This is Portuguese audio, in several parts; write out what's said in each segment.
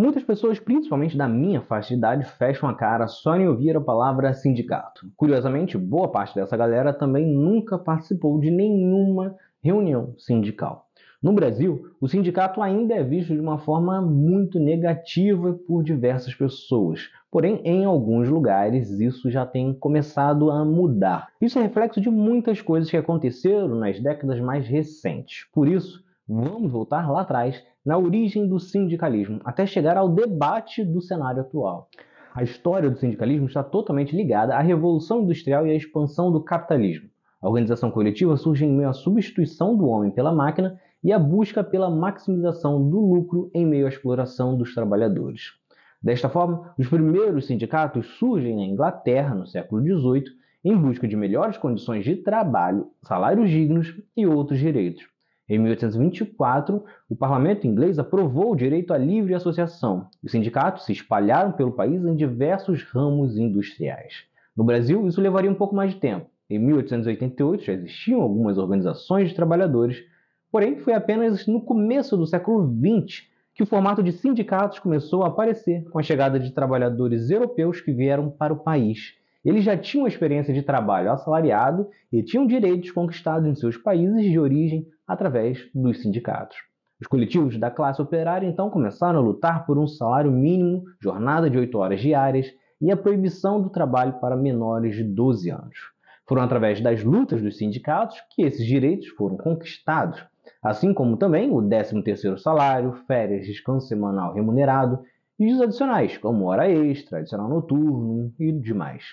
Muitas pessoas, principalmente da minha faixa de idade, fecham a cara só em ouvir a palavra sindicato. Curiosamente, boa parte dessa galera também nunca participou de nenhuma reunião sindical. No Brasil, o sindicato ainda é visto de uma forma muito negativa por diversas pessoas. Porém, em alguns lugares, isso já tem começado a mudar. Isso é reflexo de muitas coisas que aconteceram nas décadas mais recentes. Por isso, vamos voltar lá atrás na origem do sindicalismo, até chegar ao debate do cenário atual. A história do sindicalismo está totalmente ligada à Revolução Industrial e à expansão do capitalismo. A organização coletiva surge em meio à substituição do homem pela máquina e à busca pela maximização do lucro em meio à exploração dos trabalhadores. Desta forma, os primeiros sindicatos surgem na Inglaterra no século XVIII em busca de melhores condições de trabalho, salários dignos e outros direitos. Em 1824, o parlamento inglês aprovou o direito à livre associação. Os sindicatos se espalharam pelo país em diversos ramos industriais. No Brasil, isso levaria um pouco mais de tempo. Em 1888 já existiam algumas organizações de trabalhadores, porém foi apenas no começo do século XX que o formato de sindicatos começou a aparecer com a chegada de trabalhadores europeus que vieram para o país. Ele já tinha uma experiência de trabalho assalariado e tinham direitos conquistados em seus países de origem através dos sindicatos. Os coletivos da classe operária então começaram a lutar por um salário mínimo, jornada de 8 horas diárias e a proibição do trabalho para menores de 12 anos. Foram através das lutas dos sindicatos que esses direitos foram conquistados, assim como também o 13º salário, férias, descanso semanal remunerado e os adicionais, como hora extra, adicional noturno e demais.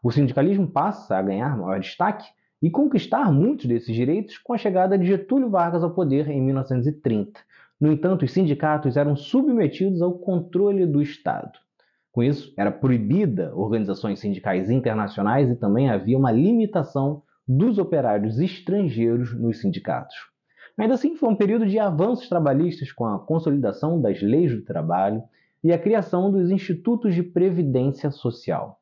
O sindicalismo passa a ganhar maior destaque e conquistar muitos desses direitos com a chegada de Getúlio Vargas ao poder em 1930. No entanto, os sindicatos eram submetidos ao controle do Estado. Com isso, era proibida organizações sindicais internacionais e também havia uma limitação dos operários estrangeiros nos sindicatos. Ainda assim, foi um período de avanços trabalhistas com a consolidação das leis do trabalho e a criação dos institutos de previdência social.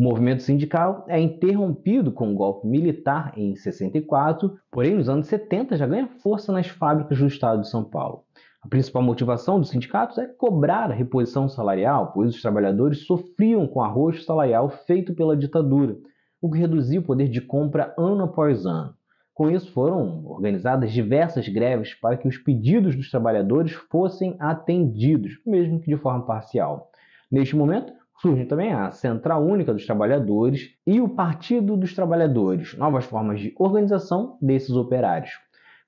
O movimento sindical é interrompido com o golpe militar em 64, porém nos anos 70 já ganha força nas fábricas do estado de São Paulo. A principal motivação dos sindicatos é cobrar a reposição salarial, pois os trabalhadores sofriam com o arroxo salarial feito pela ditadura, o que reduziu o poder de compra ano após ano. Com isso, foram organizadas diversas greves para que os pedidos dos trabalhadores fossem atendidos, mesmo que de forma parcial. Neste momento, Surgem também a Central Única dos Trabalhadores e o Partido dos Trabalhadores, novas formas de organização desses operários.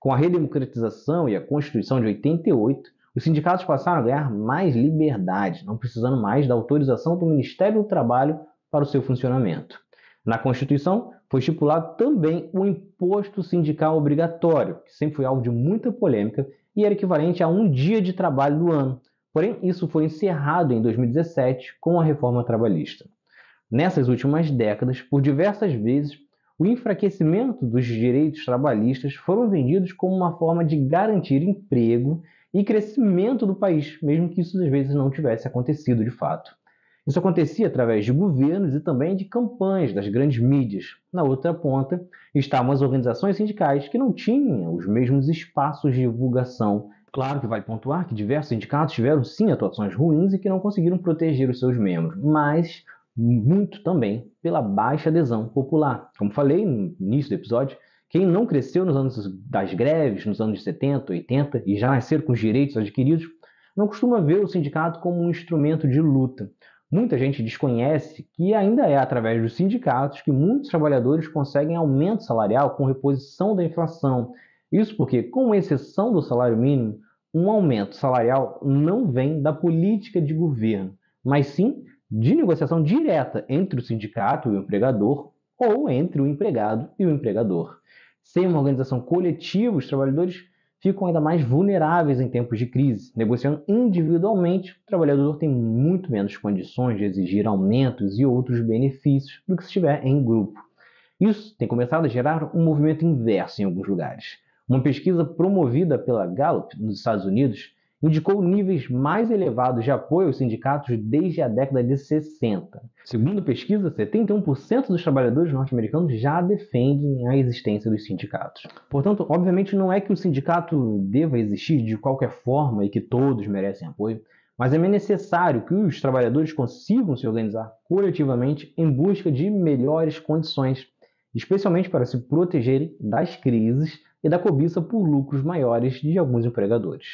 Com a redemocratização e a Constituição de 88, os sindicatos passaram a ganhar mais liberdade, não precisando mais da autorização do Ministério do Trabalho para o seu funcionamento. Na Constituição foi estipulado também o imposto sindical obrigatório, que sempre foi alvo de muita polêmica e era equivalente a um dia de trabalho do ano, Porém, isso foi encerrado em 2017 com a reforma trabalhista. Nessas últimas décadas, por diversas vezes, o enfraquecimento dos direitos trabalhistas foram vendidos como uma forma de garantir emprego e crescimento do país, mesmo que isso às vezes não tivesse acontecido de fato. Isso acontecia através de governos e também de campanhas das grandes mídias. Na outra ponta estavam as organizações sindicais que não tinham os mesmos espaços de divulgação Claro que vale pontuar que diversos sindicatos tiveram sim atuações ruins e que não conseguiram proteger os seus membros, mas muito também pela baixa adesão popular. Como falei no início do episódio, quem não cresceu nos anos das greves, nos anos 70, 80 e já nascer com os direitos adquiridos, não costuma ver o sindicato como um instrumento de luta. Muita gente desconhece que ainda é através dos sindicatos que muitos trabalhadores conseguem aumento salarial com reposição da inflação isso porque, com exceção do salário mínimo, um aumento salarial não vem da política de governo, mas sim de negociação direta entre o sindicato e o empregador ou entre o empregado e o empregador. Sem uma organização coletiva, os trabalhadores ficam ainda mais vulneráveis em tempos de crise. Negociando individualmente, o trabalhador tem muito menos condições de exigir aumentos e outros benefícios do que se estiver em grupo. Isso tem começado a gerar um movimento inverso em alguns lugares. Uma pesquisa promovida pela Gallup nos Estados Unidos indicou níveis mais elevados de apoio aos sindicatos desde a década de 60. Segundo a pesquisa, 71% dos trabalhadores norte-americanos já defendem a existência dos sindicatos. Portanto, obviamente não é que o sindicato deva existir de qualquer forma e que todos merecem apoio, mas é necessário que os trabalhadores consigam se organizar coletivamente em busca de melhores condições especialmente para se protegerem das crises e da cobiça por lucros maiores de alguns empregadores.